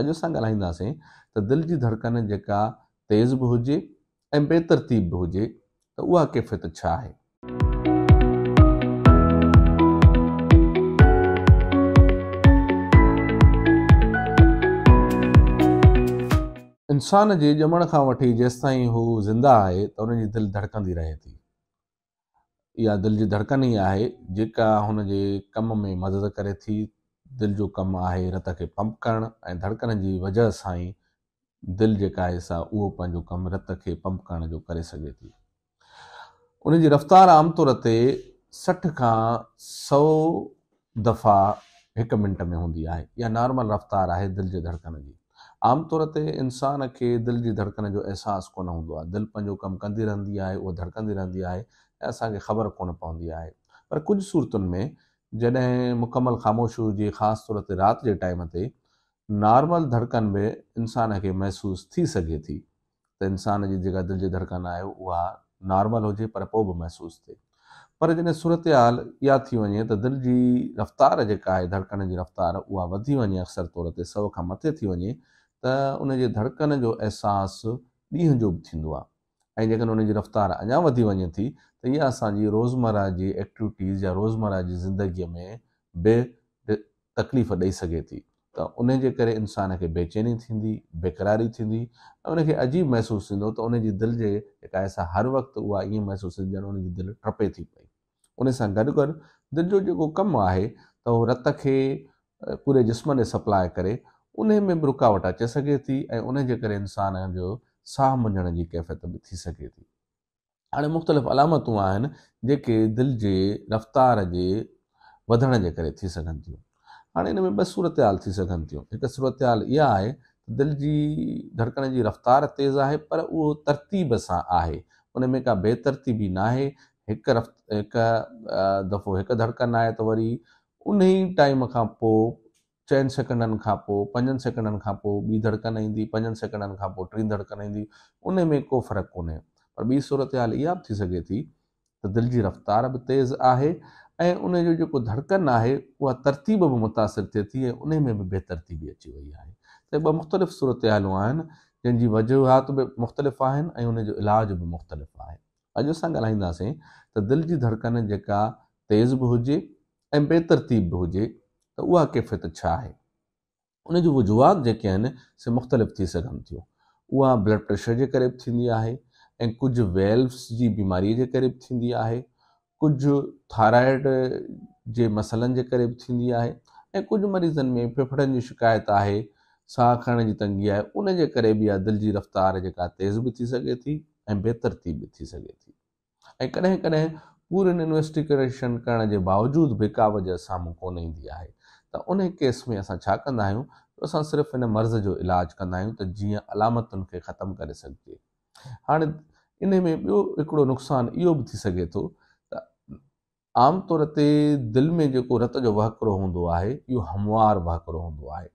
अॼु असां ॻाल्हाईंदासीं त दिलि जी धड़कन जेका तेज़ बि हुजे ऐं बेतरतीब बि हुजे त उहा किफ़ियत छा आहे इंसान जे ॼमण खां वठी जेसि ताईं हू ज़िंदा आहे त हुनजी दिलि धड़कंदी रहे थी इहा दिलि जी धड़कन ई आहे जेका हुनजे कम में मदद करे थी दिलि जो कमु आहे रत खे पंप करणु ऐं धड़कण जी वजह सां ई दिलि जेका आहे सा उहो पंहिंजो कमु रत खे पंप करण जो करे सघे थी उन जी रफ़्तारु आमतौर ते सठ खां सौ दफ़ा हिकु मिंट में हूंदी आहे इहा नॉर्मल रफ़्तारु आहे दिलि जे धड़कण जी आमतौर ते इंसान खे दिलि जी धड़कन जो अहसासु कोन हूंदो आहे दिलि पंहिंजो कमु कंदी रहंदी आहे उहा धड़कंदी रहंदी आहे ऐं असांखे ख़बर कोन पवंदी आहे पर कुझु सूरतुनि में जॾहिं मुकमल ख़ामोश हुजे ख़ासि तौर ते राति जे टाइम ते नॉर्मल धड़कन में इंसान खे महसूसु थी सघे थी त इंसान जी जेका दिलि जी धड़कन आहे उहा नॉर्मल हुजे पर पोइ बि महसूसु थिए पर जॾहिं सूरत हाल इहा थी वञे त दिलि जी रफ़्तार जेका आहे धड़कन जी रफ़्तार उहा वधी वञे अक्सर तौर ते सौ खां मथे थी वञे त उन जे धड़कन जो अहसासु ॾींहं जो बि थींदो आहे ऐं जेकॾहिं जेकर जी रफ़्तार अञा वधी वञे थी त इहा असांजी रोज़मर्रा जी एक्टिविटीज़ या रोज़मर्रा जी ज़िंदगीअ में बे तकलीफ़ ॾेई सघे थी त उन जे करे इंसान खे बेचैनी थींदी बेक़रारी थींदी ऐं उनखे अजीब महसूसु थींदो त उन जी दिलि जे जेका आहे हर वक़्तु उहा ईअं महसूसु थींदी आहे उनजी दिलि टपे थी पई उन सां गॾु गॾु दिलि जो जेको कमु आहे त उहो रत खे पूरे जिस्म ॾे सप्लाए करे उन में बि रुकावट अचे सघे थी ऐं उन जे करे इंसान जो साह मञण जी कैफ़ियत बि थी सघे थी हाणे मुख़्तलिफ़ अलामतूं आहिनि जेके दिलि जे रफ़्तार जे वधण जे करे थी सघनि थियूं हाणे इन में ॿ सूरत हाल थी सघनि थियूं हिकु सूरत हाल इहा आहे दिलि जी धड़कण जी रफ़्तार तेज़ आहे पर उहो तरतीब सां आहे उन में का बेतरतीबी न आहे हिकु रफ़्त हिकु दफ़ो हिकु धड़कन आहे त वरी उन ई टाइम खां पोइ चइनि सेकंडनि खां पोइ पंजनि सेकंडनि खां पोइ ॿी धड़कन ईंदी पंजनि सेकंडनि खां पोइ टीं धड़कन ईंदी उन में को फ़र्क़ु कोन्हे पर ॿी सूरत हाल इहा बि थी सघे थी त दिलि जी रफ़्तार बि तेज़ आहे ऐं उनजो जेको धड़कन आहे उहा तरतीब बि मुतासिर थिए थी ऐं उन में बि बहितरती बि अची वई आहे त ॿ मुख़्तलिफ़ सूरत हालूं आहिनि जंहिंजी वजूहात बि मुख़्तलिफ़ आहिनि ऐं उनजो इलाज बि मुख़्तलिफ़ आहे अॼु असां ॻाल्हाईंदासीं त दिलि जी धड़कन जेका तेज़ बि हुजे ऐं बेतरतीब बि हुजे त उहा किफ़ियत छा आहे उन जूं वजूहात जेके आहिनि से मुख़्तलिफ़ थी सघनि थियूं उहा ब्लड प्रेशर जे करे बि थींदी आहे ऐं कुझु वेल्व्स जी बीमारीअ जे करे बि थींदी आहे कुझु थायरॉइड जे मसलनि जे करे बि थींदी आहे ऐं कुझु मरीज़नि में फिफड़नि जी शिकायत आहे साहु खणण जी तंगी आहे उन जे करे बि इहा दिलि जी रफ़्तार जेका तेज़ बि थी सघे थी ऐं बहितर थी बि थी सघे थी ऐं कॾहिं कॾहिं पूरनि इन्वेस्टिगेशन करण जे बावजूदि बि का वजह साम्हूं कोन ईंदी आहे त उन केस में असां छा कंदा आहियूं असां सिर्फ़ु इन मर्ज़ जो इलाजु कंदा आहियूं त जीअं अलामतुनि खे ख़तमु करे सघिजे हाणे इन में ॿियो हिकिड़ो नुक़सानु इहो बि थी सघे थो त आमतौर ते दिलि में जेको रत जो वहिकिरो हूंदो आहे इहो हमवार वहिकिरो हूंदो आहे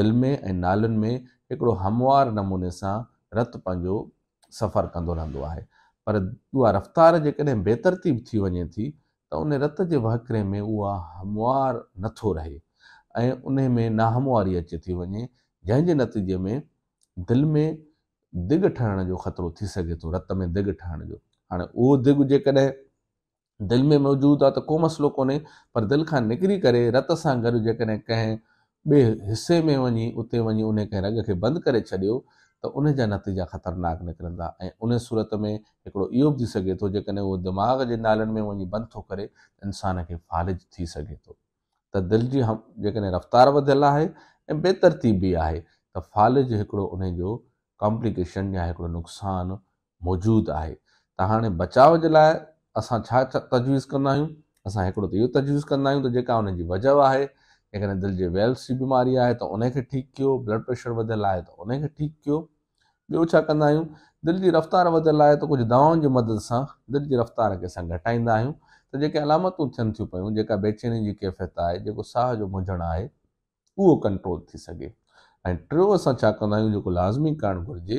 दिलि में ऐं में हिकिड़ो हमवार नमूने सां रतु पंहिंजो सफ़र कंदो रहंदो आहे पर उहा रफ़्तारु जेकॾहिं थी थी वञे थी त उन रत जे वहकिरे में उहा हमवार नथो रहे ऐं उन में नाहमवारी अचे थी वञे जंहिंजे नतीजे में दिलि में दिग ठहण जो ख़तरो थी सघे थो रत में दिग ठहण जो हाणे उहो दिग जेकॾहिं दिलि में मौजूदु आहे त को मसिलो कोन्हे पर दिलि खां निकिरी करे रत सां गॾु जेकॾहिं कंहिं ॿिए हिस्से में वञी उते वञी उन कंहिं रग खे बंदि करे छॾियो त उन जा नतीजा ख़तरनाक निकिरंदा ऐं उन सूरत में हिकिड़ो इहो बि थी सघे थो जेकॾहिं उहो दिमाग़ जे नालनि में वञी बंदि थो करे इंसान खे फालिज थी सघे थो त दिलि जी हम जेकॾहिं रफ़्तार वधियलु आहे ऐं बेतरतीब बि आहे त फाल जो हिकिड़ो उन जो कॉम्प्लिकेशन या हिकिड़ो नुक़सानु मौजूदु आहे त हाणे बचाव जे लाइ असां छा त तजवीज़ कंदा आहियूं असां हिकिड़ो त इहो तजवीज़ कंदा आहियूं त जेका उनजी वजह आहे जेकॾहिं दिलि जे वेल्स जी बीमारी आहे त उनखे ठीकु कयो ब्लड प्रेशर वधियलु आहे त उनखे ठीकु कयो ॿियो छा कंदा आहियूं दिलि जी रफ़्तार वधियलु आहे त कुझु दवाउनि जी मदद सां दिलि जी रफ़्तार खे असां घटाईंदा आहियूं त जेके अलामतूं थियनि थियूं पियूं जेका बेचैनी जी कैफ़ियत आहे जेको साह जो मुंझणु आहे उहो कंट्रोल थी सघे ऐं टियों असां छा कंदा आहियूं जेको लाज़मी करणु घुरिजे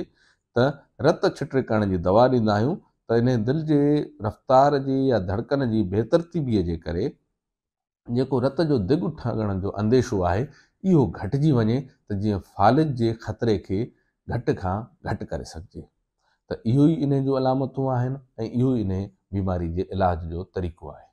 त रत छिट्रे करण जी दवा ॾींदा आहियूं त इन दिलि जे रफ़्तार जी या धड़कन जी बेहतरतीबीअ जे करे जेको रत जो दिगु ठहण जो अंदेशो आहे इहो घटिजी वञे त जीअं फालिद जे ख़तरे खे घटि खां घटि करे सघिजे त इहो ई इन जूं अलामतूं आहिनि ऐं इहो ई इन बीमारी जे इलाज जो तरीक़ो आहे